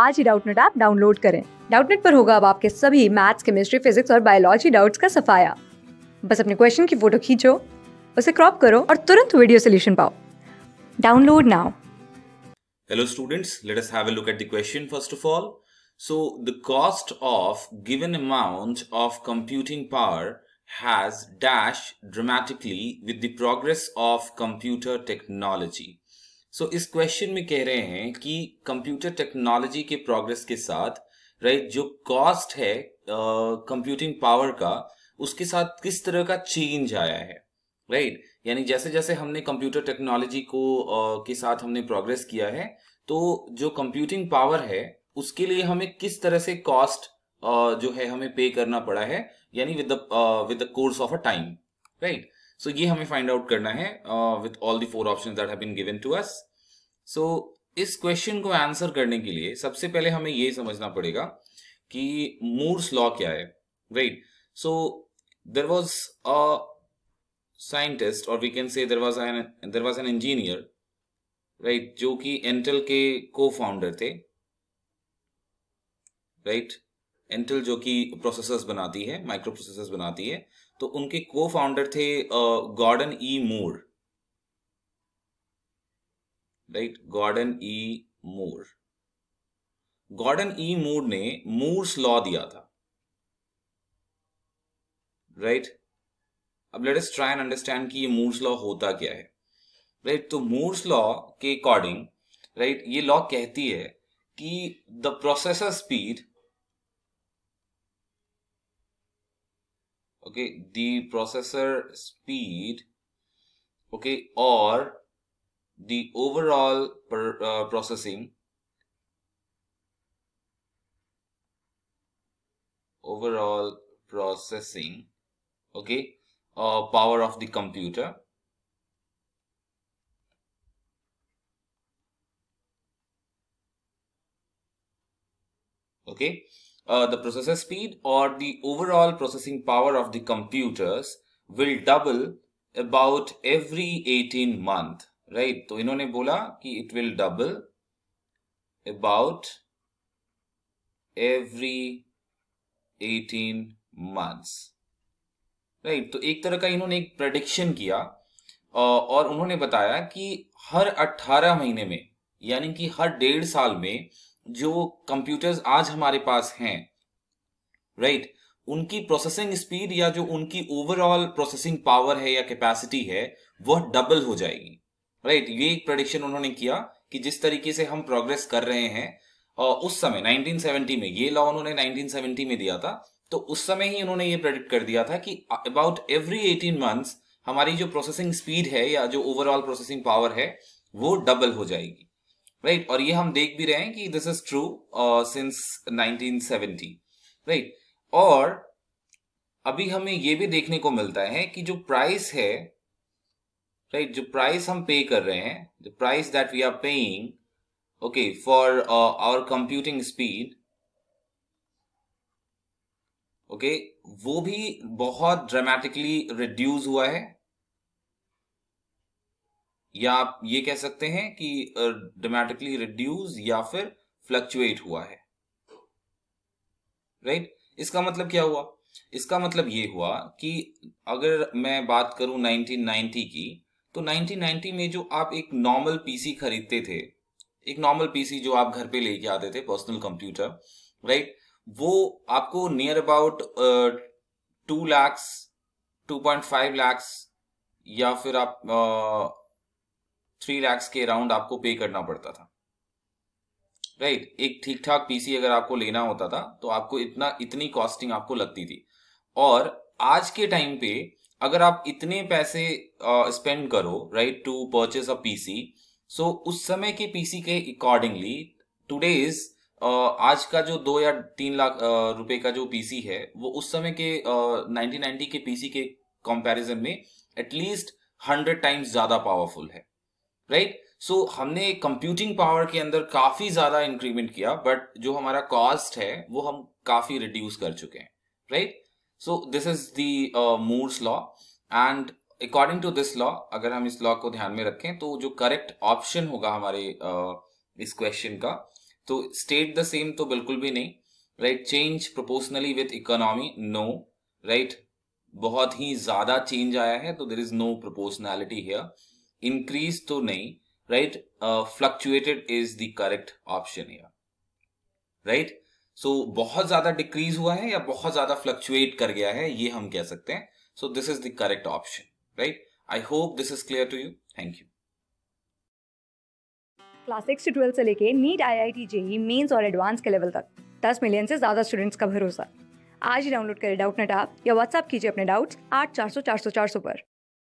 आज ही Doubtnut app download करें डाउटनेट पर होगा अब आपके सभी मैथ्स केमिस्ट्री फिजिक्स और बायोलॉजी डाउट्स का सफाया बस अपने क्वेश्चन की फोटो खींचो उसे क्रॉप करो और तुरंत वीडियो सोल्यूशन पाओ download now hello students let us have a look at the question first of all so the cost of given amount of computing power has dash dramatically with the progress of computer technology so so, इस question में कह रहे हैं कि computer technology के progress के साथ right जो कॉस्ट है कंप्यूटिंग uh, पावर का उसके साथ किस तरह का चेंज आया है राइट यानी जैसे जैसे हमने कंप्यूटर टेक्नोलॉजी को uh, के साथ हमने प्रोग्रेस किया है तो जो कंप्यूटिंग पावर है उसके लिए हमें किस तरह से कॉस्ट uh, जो है हमें पे करना पड़ा है यानी with with the course of a time right so ये हमें फाइंड आउट करना है with all the four option that have been given to us so so, इस क्वेश्चन को आंसर करने के लिए सबसे पहले हमें ये समझना पड़ेगा कि मूर्स लॉ क्या है right so there was a scientist और we can say there was an there was an engineer right जो कि एंटल के को फाउंडर थे राइट right? एंटल जो कि प्रोसेसर्स बनाती है माइक्रो प्रोसेसर्स बनाती है तो उनके को फाउंडर थे Gordon E Moore right Gordon E Moore Gordon E Moore ने मूर्स लॉ दिया था राइट right? अब let us try and understand कि ये मूर्स लॉ होता क्या है राइट right? तो मूर्स लॉ के अकॉर्डिंग राइट right, ये लॉ कहती है कि the processor speed okay the processor speed okay और the overall per, uh, processing overall processing okay uh, power of the computer okay uh, the processor speed or the overall processing power of the computers will double about every 18 month right right, तो इन्होंने बोला कि it will double about every eighteen months right तो एक तरह का इन्होंने एक प्रडिक्शन किया और उन्होंने बताया कि हर 18 महीने में यानी कि हर डेढ़ साल में जो कंप्यूटर्स आज हमारे पास हैं राइट right, उनकी प्रोसेसिंग स्पीड या जो उनकी ओवरऑल प्रोसेसिंग पावर है या कैपेसिटी है वह डबल हो जाएगी राइट ये एक प्रोडिक्शन उन्होंने किया कि जिस तरीके से हम प्रोग्रेस कर रहे हैं उस समय 1970 में ये लॉ उन्होंने 1970 में दिया था तो उस समय ही उन्होंने ये प्रेडिक्ट कर दिया था कि अबाउट एवरी 18 मंथ्स हमारी जो प्रोसेसिंग स्पीड है या जो ओवरऑल प्रोसेसिंग पावर है वो डबल हो जाएगी राइट right? और ये हम देख भी रहे हैं कि this is true since 1970 right right? और अभी हमें ये भी देखने को मिलता है कि जो प्राइस है राइट जो प्राइस हम पे कर रहे हैं the price that we are paying okay for our computing speed okay वो भी बहुत ड्रामेटिकली रिड्यूस हुआ है या आप ये कह सकते हैं कि ड्रामेटिकली uh, रिड्यूस या फिर फ्लक्चुएट हुआ है राइट right? इसका मतलब क्या हुआ इसका मतलब ये हुआ कि अगर मैं बात करूं 1990 की तो 1990 में जो आप एक नॉर्मल पीसी खरीदते थे एक नॉर्मल पीसी जो आप घर पे लेके आते थे पर्सनल कंप्यूटर राइट वो आपको near about two lakhs two point five lakhs या फिर आप थ्री uh, लैक्स के अराउंड आपको पे करना पड़ता था राइट right? एक ठीक ठाक पीसी अगर आपको लेना होता था तो आपको इतना इतनी कॉस्टिंग आपको लगती थी और आज के टाइम पे अगर आप इतने पैसे स्पेंड uh, करो right to purchase a PC so उस समय के पीसी के अकॉर्डिंगली टूडेज आज का जो दो या तीन लाख uh, रुपए का जो पीसी है वो उस समय के नाइनटीन uh, 1990 के पीसी के कंपैरिजन में एटलीस्ट हंड्रेड टाइम्स ज्यादा पावरफुल है राइट right? सो so, हमने कंप्यूटिंग पावर के अंदर काफी ज्यादा इंक्रीमेंट किया बट जो हमारा कॉस्ट है वो हम काफी रिड्यूस कर चुके हैं right right? So this is the Moore's law and according to this law अगर हम इस लॉ को ध्यान में रखें तो जो करेक्ट ऑप्शन होगा हमारे uh, इस क्वेश्चन का तो स्टेट द सेम तो बिल्कुल भी नहीं right change proportionally with economy no right बहुत ही ज्यादा चेंज आया है तो there is no proportionality here increase तो नहीं right fluctuated is the correct option here right so so, बहुत ज्यादा डिक्रीज हुआ है या बहुत ज्यादा फ्लक्चुएट कर गया है ये हम कह सकते हैं so this is the correct option right I hope this is clear to you thank you class six से ट्वेल्थ से लेके NEET I I T JEE Mains और एडवांस के लेवल तक दस मिलियन से ज्यादा स्टूडेंट्स का भरोसा आज ही डाउनलोड करें डाउट नेट आप या व्हाट्सअप कीजिए अपने डाउट्स आठ चार सौ चार सौ चार सौ पर